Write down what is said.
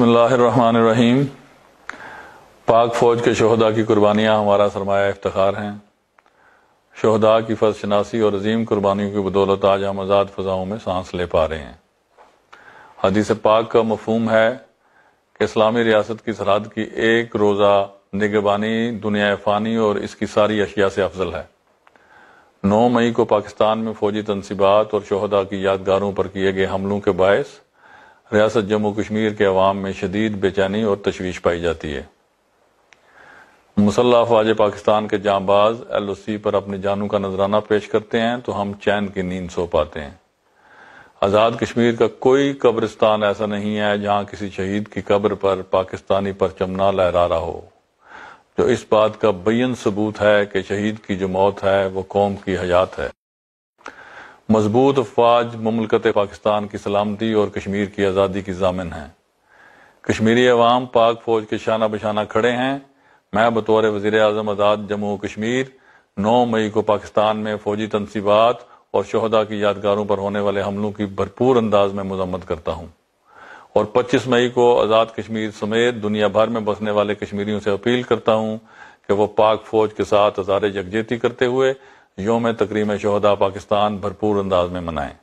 बसमीम पाक फ़ौज के शहदा की कुर्बानियाँ हमारा सरमाया इफ्तार हैं शहदा की फर्ज शनासी और अजीम कुर्बानियों की बदौलत आज हम आज़ाद फ़जाओं में सांस ले पा रहे हैं हदीस पाक का मफहम है कि इस्लामी रियासत की सरहद की एक रोज़ा निगबानी दुनिया फ़ानी और इसकी सारी अशिया से अफजल है नौ मई को पाकिस्तान में फौजी तनसीबात और शहदा की यादगारों पर किए गए हमलों के बायस रियासत जम्मू कश्मीर के अवाम में शदीद बेचैनी और तशवीश पाई जाती है मुसल्ला फौज पाकिस्तान के जांबाज एल ओ सी पर अपनी जानू का नजराना पेश करते हैं तो हम चैन की नींद सो पाते हैं आज़ाद कश्मीर का कोई कब्रिस्तान ऐसा नहीं है जहां किसी शहीद की कब्र पर पाकिस्तानी परचम ना लहरा रहा हो जो इस बात का बयन सबूत है कि शहीद की जो मौत है वो कौम की हयात है मजबूत अफवाज ममलकत पाकिस्तान की सलामती और कश्मीर की आज़ादी की जामिन है कश्मीरी अवाम पाक फौज के शाना बशाना खड़े हैं मैं बतौर वजीर अजम आज़ाद जम्मू कश्मीर नौ मई को पाकिस्तान में फौजी तनसीबात और शहदा की यादगारों पर होने वाले हमलों की भरपूर अंदाज में मजम्मत करता हूँ और 25 मई को आज़ाद कश्मीर समेत दुनिया भर में बसने वाले कश्मीरियों से अपील करता हूँ कि वो पाक फौज के साथ हजारे यकजेती करते हुए योम तकरीब शहदा पाकिस्तान भरपूर अंदाज में मनाएं